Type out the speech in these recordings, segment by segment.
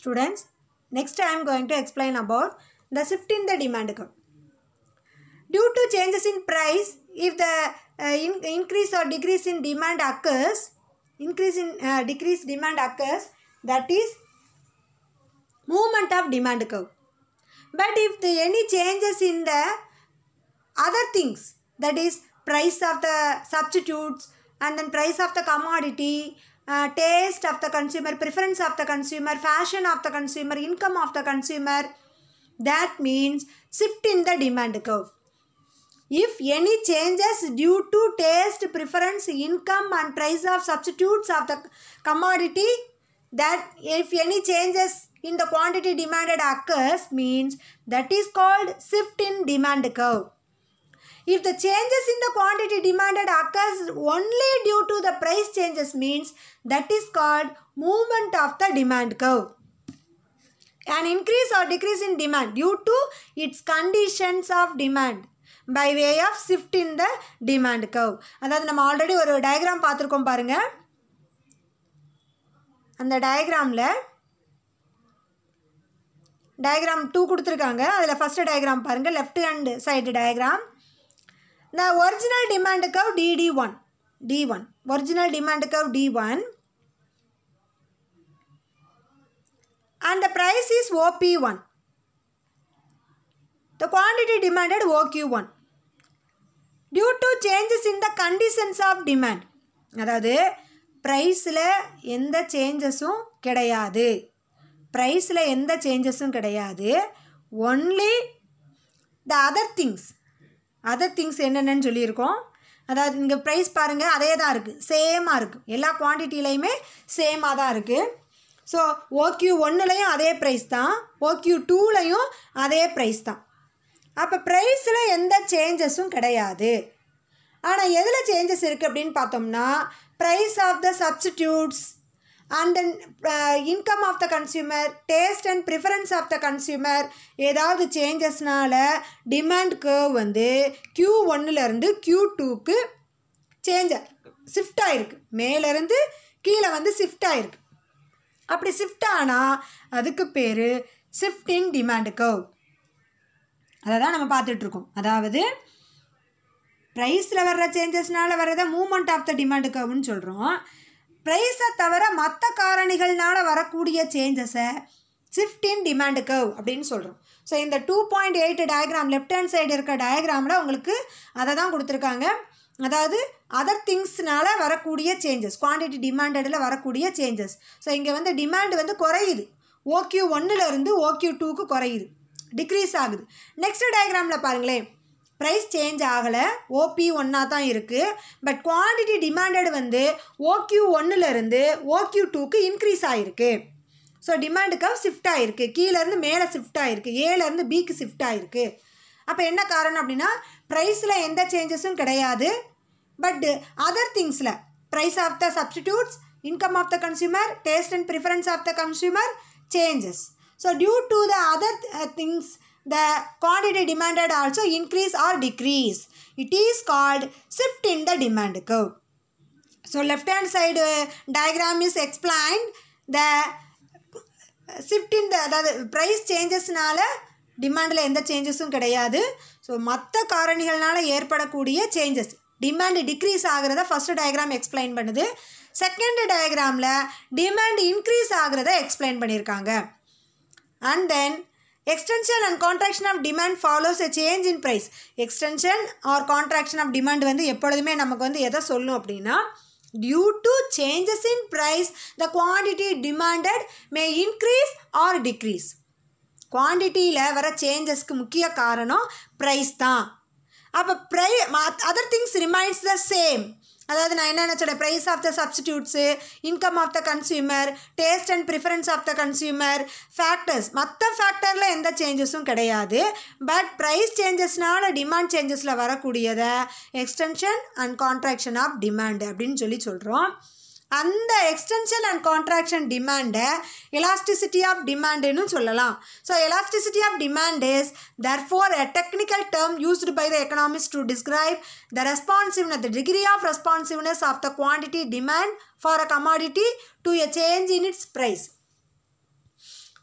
Students, next I am going to explain about the shift in the demand curve. Due to changes in price, if the uh, in, increase or decrease in demand occurs, increase in uh, decrease demand occurs, that is movement of demand curve. But if the, any changes in the other things, that is price of the substitutes and then price of the commodity taste of the consumer, preference of the consumer, fashion of the consumer, income of the consumer. That means shift in the demand curve. If any changes due to taste, preference, income and price of substitutes of the commodity, that if any changes in the quantity demanded occurs means that is called shift in demand curve. If the changes in the quantity demanded occurs only due to the price changes means that is called movement of the demand curve. An increase or decrease in demand due to its conditions of demand by way of shift in the demand curve அதாவது நம்ம already ஒரு diagram பார்த்துருக்கோம் பாருங்கள் அந்த டயக்ராமில் diagram two கொடுத்துருக்காங்க அதில் first diagram பாருங்கள் left hand side diagram the original demand curve DD1. D1. Original demand curve D1. And the price is OP1. The quantity demanded OQ1. Due to changes in the conditions of demand. அதாவது ப்ரைஸில் எந்த சேஞ்சஸும் கிடையாது ப்ரைஸில் எந்த சேஞ்சஸும் கிடையாது only the other things other things என்னென்னு சொல்லியிருக்கோம் அதாவது இங்கே ப்ரைஸ் பாருங்கள் அதே தான் இருக்குது சேமாக இருக்குது எல்லா குவான்டிட்டிலையுமே சேமாக தான் இருக்குது ஸோ ஓக்யூ ஒன்றுலையும் அதே ப்ரைஸ் தான் ஓக்யூ டூலையும் அதே ப்ரைஸ் தான் அப்போ ப்ரைஸில் எந்த சேஞ்சஸும் கிடையாது ஆனால் எதில் சேஞ்சஸ் இருக்குது அப்படின்னு பார்த்தோம்னா price of the substitutes and then income of the consumer taste and preference of the consumer ஏதாவது சேஞ்சஸ்னால் டிமாண்ட் கர்வ் வந்து க்யூ ஒன்னுலேருந்து க்யூ டூக்கு சேஞ்ச் ஷிஃப்ட் ஆகிருக்கு மேலேருந்து கீழே வந்து ஷிஃப்ட் ஆகிருக்கு அப்படி ஷிஃப்ட் ஆனால் அதுக்கு பேர் ஷிஃப்ட் இன் டிமாண்ட் கர்வ் அதை தான் நம்ம பார்த்துட்ருக்கோம் அதாவது ப்ரைஸில் வர்ற சேஞ்சஸ்னால் வர்றதை மூமெண்ட் ஆஃப் த டிமாண்ட் கர்வ்னு சொல்கிறோம் ப்ரைஸை தவிர மற்ற காரணிகள்னால் வரக்கூடிய சேஞ்சஸை ஷிஃப்ட் இன் டிமாண்டு கவ் அப்படின்னு சொல்கிறோம் ஸோ இந்த two point eight diagram left hand side இருக்க டயக்ராமில் உங்களுக்கு அதை தான் கொடுத்துருக்காங்க அதாவது அதர் திங்ஸ்னால் வரக்கூடிய சேஞ்சஸ் குவான்டிட்டி டிமாண்டடில் வரக்கூடிய சேஞ்சஸ் ஸோ இங்கே வந்து டிமாண்டு வந்து குறையுது ஓக்யூ ஒன்னுலேருந்து ஓக்யூ டூக்கு குறையுது டிக்ரீஸ் ஆகுது நெக்ஸ்ட் டயக்ராமில் பாருங்களேன் ப்ரைஸ் சேஞ்ச் ஆகலை ஓபி ஒன்னாக தான் இருக்குது பட் குவான்டிட்டி டிமாண்டட் வந்து ஓக்யூ ஒன்றுலேருந்து ஓக்யூ டூக்கு இன்க்ரீஸ் ஆகிருக்கு ஸோ டிமாண்டுக்கு ஷிஃப்ட் ஆகிருக்கு கீழேருந்து மேலே ஷிஃப்ட் ஆகிருக்கு ஏலேருந்து பிக்கு ஷிஃப்ட் ஆகிருக்கு அப்போ என்ன காரணம் அப்படின்னா ப்ரைஸில் எந்த சேஞ்சஸும் கிடையாது பட் அதர் திங்ஸில் price of the substitutes income of the consumer taste and preference of the consumer changes so due to the other things the quantity demanded also increase or decrease it is called shift in the demand curve. So left hand side uh, diagram is explained. The shift in அதாவது price சேஞ்சஸ்னால டிமாண்டில் எந்த சேஞ்சஸும் கிடையாது so மற்ற காரணிகள்னால் ஏற்படக்கூடிய changes demand decrease ஆகிறத ஃபஸ்ட்டு டயக்ராம் எக்ஸ்பிளைன் பண்ணுது செகண்ட் டயக்ராமில் டிமாண்ட் இன்க்ரீஸ் ஆகிறத எக்ஸ்பிளைன் பண்ணியிருக்காங்க and then extension and contraction of demand follows a change in price extension or contraction of demand வந்து எப்பொழுதுமே நமக்கு வந்து எதை சொல்லும் அப்படின்னா due to changes in price the quantity demanded may increase or decrease குவான்டிட்டியில் வர சேஞ்சஸ்க்கு முக்கிய காரணம் ப்ரைஸ் தான் அப்போ ப்ரை other things remains the same அதாவது நான் என்ன நினச்சோடேன் price of the substitutes income of the consumer taste and preference of the consumer factors மற்ற ஃபேக்டரில் எந்த சேஞ்சஸும் கிடையாது பட் ப்ரைஸ் சேஞ்சஸ்னால டிமாண்ட் சேஞ்சஸில் வரக்கூடியதை extension and contraction of demand அப்படின்னு சொல்லி சொல்கிறோம் அந்த எக்ஸ்டென்ஷன் அண்ட் கான்ட்ராக்ஷன் டிமாண்டை எலாஸ்டிசிட்டி ஆஃப் டிமாண்டுன்னு சொல்லலாம் so elasticity of demand is therefore a technical term used by the economics to describe the responsiveness the degree of responsiveness of the quantity demand for a commodity to a change in its price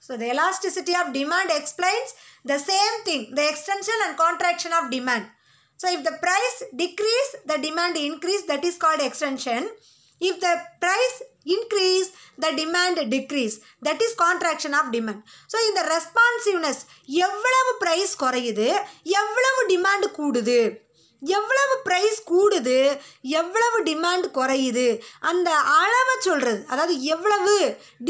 so the elasticity of demand explains the same thing the extension and contraction of demand so if the price decrease the demand increase that is called extension If the price increase, the demand decrease. That is contraction of demand. So, இந்த responsiveness, எவ்வளவு price குறையுது, எவ்வளவு demand கூடுது, எவ்வளவு price கூடுது எவ்வளவு demand குறையுது அந்த அளவை சொல்கிறது அதாவது எவ்வளவு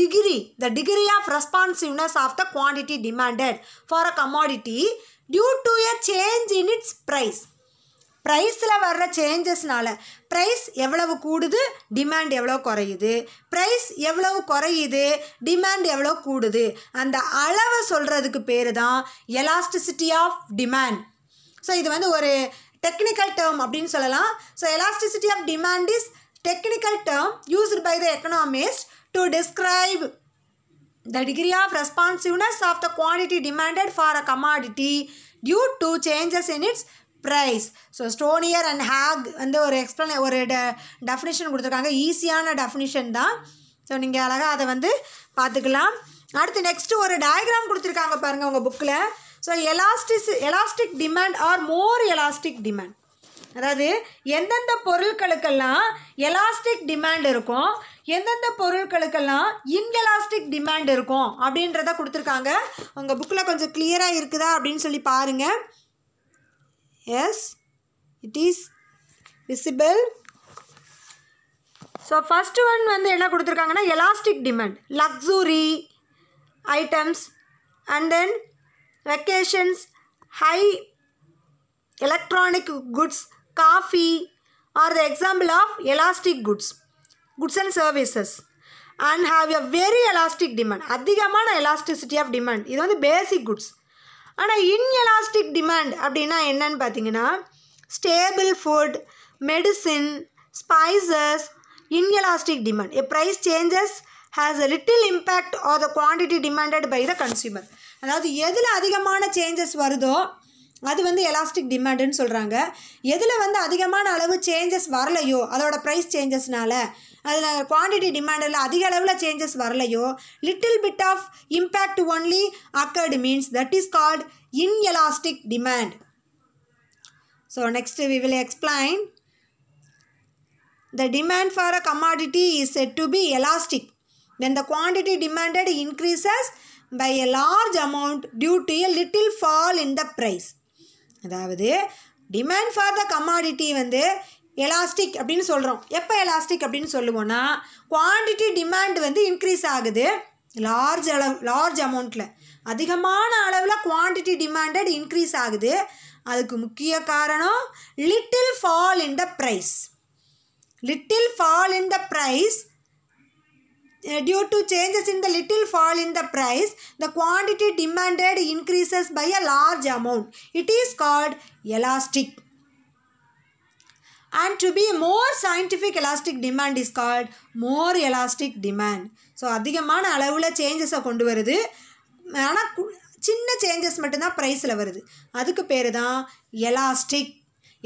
degree the degree of responsiveness of the quantity demanded for a commodity due to a change in its price ப்ரைஸில் வர்ற சேஞ்சஸ்னால் ப்ரைஸ் எவ்வளவு கூடுது டிமாண்ட் எவ்வளோ குறையுது ப்ரைஸ் எவ்வளவு குறையுது டிமாண்ட் எவ்வளோ கூடுது அந்த அளவை சொல்கிறதுக்கு பேர் தான் எலாஸ்டிசிட்டி ஆஃப் டிமாண்ட் ஸோ இது வந்து ஒரு டெக்னிக்கல் டேர்ம் அப்படின்னு சொல்லலாம் so elasticity of demand is technical term used by the economist to describe the degree of responsiveness of the quantity demanded for a commodity due to changes in its price so Stonier and Hague வந்து ஒரு எக்ஸ்பிளே ஒரு ட definition கொடுத்துருக்காங்க ஈஸியான definition தான் so நீங்கள் அழகாக அதை வந்து பார்த்துக்கலாம் அடுத்து நெக்ஸ்ட்டு ஒரு டயக்ராம் கொடுத்துருக்காங்க பாருங்கள் உங்கள் புக்கில் so elastic elastic demand are more elastic demand அதாவது எந்தெந்த பொருட்களுக்கெல்லாம் எலாஸ்டிக் டிமாண்ட் இருக்கும் எந்தெந்த பொருட்களுக்கெல்லாம் இன்எலாஸ்டிக் டிமாண்ட் இருக்கும் அப்படின்றத கொடுத்துருக்காங்க உங்கள் புக்கில் கொஞ்சம் கிளியராக இருக்குதா அப்படின்னு சொல்லி பாருங்கள் yes it is visible so first one வந்து என்ன கொடுத்துருக்காங்கன்னா elastic demand luxury items and then vacations high electronic goods coffee are the example of elastic goods goods and services and have a very elastic demand அதிகமான elasticity of demand இது வந்து basic goods ஆனால் inelastic demand அப்படின்னா என்னன்னு பார்த்தீங்கன்னா staple food medicine spices inelastic demand a price changes has a little impact or the quantity demanded by the consumer அதாவது எதில் அதிகமான சேஞ்சஸ் வருதோ அது வந்து எலாஸ்டிக் டிமாண்டுன்னு சொல்கிறாங்க எதில் வந்து அதிகமான அளவு சேஞ்சஸ் வரலையோ அதோட ப்ரைஸ் சேஞ்சஸ்னால அதில் குவான்டிட்டி டிமாண்டில் அதிக அளவில் சேஞ்சஸ் வரலையோ little bit of impact only accord means that is called inelastic demand so next we will explain the demand for a commodity is set to be elastic then the quantity demanded increases by a large amount due to a little fall in the price அதாவது demand for the commodity வந்து elastic அப்படின்னு சொல்கிறோம் எப்போ elastic அப்படின்னு சொல்லுவோன்னா quantity demand வந்து increase ஆகுது large அளவு லார்ஜ் அமௌண்ட்டில் அதிகமான அளவில் குவான்டிட்டி டிமாண்டட் இன்க்ரீஸ் ஆகுது அதுக்கு முக்கிய காரணம் little fall in the price little fall in the price due to changes in the little fall in the price, the quantity demanded increases by a large amount. It is called elastic. And to be more scientific elastic demand is called more elastic demand. So அதிகமான அளவில் சேஞ்சஸை கொண்டு வருது ஆனால் சின்ன changes மட்டும்தான் ப்ரைஸில் வருது அதுக்கு பேர் தான் எலாஸ்டிக்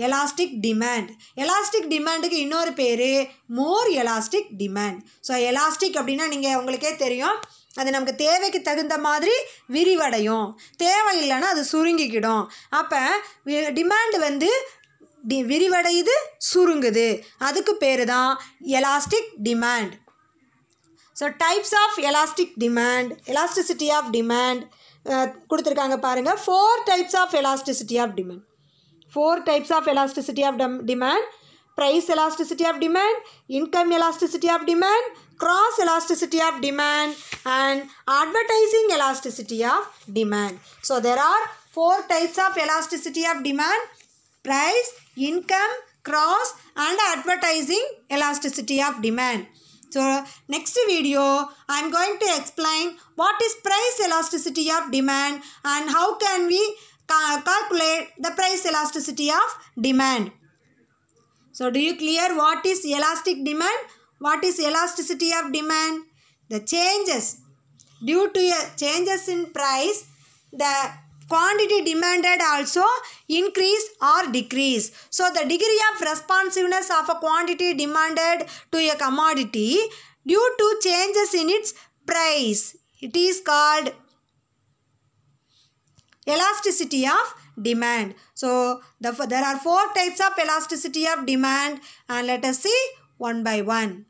எலாஸ்டிக் டிமாண்ட் எலாஸ்டிக் டிமாண்டுக்கு இன்னொரு பேர் more elastic demand so elastic அப்படின்னா நீங்கள் உங்களுக்கே தெரியும் அது நமக்கு தேவைக்கு தகுந்த மாதிரி விரிவடையும் தேவை இல்லைன்னா அது சுருங்கிக்கிடும் அப்போ டிமாண்ட் வந்து டி விரிவடையுது சுருங்குது அதுக்கு பேர் தான் elastic demand so types of elastic demand elasticity of demand கொடுத்துருக்காங்க பாருங்கள் four types of elasticity of demand Four types of elasticity of demand. Price elasticity of demand, income elasticity of demand, cross elasticity of demand and advertising elasticity of demand. So there are four types of elasticity of demand. Price, income, cross and advertising elasticity of demand. So next video I am going to explain what is price elasticity of demand and how can we calculate the price elasticity of demand. So, do you clear what is elastic demand? What is elasticity of demand? The changes due to changes in price, the quantity demanded also increase or decrease. So, the degree of responsiveness of a quantity demanded to a commodity due to changes in its price. It is called elasticity of demand. So the, there are four types of elasticity of demand and let us see one by one.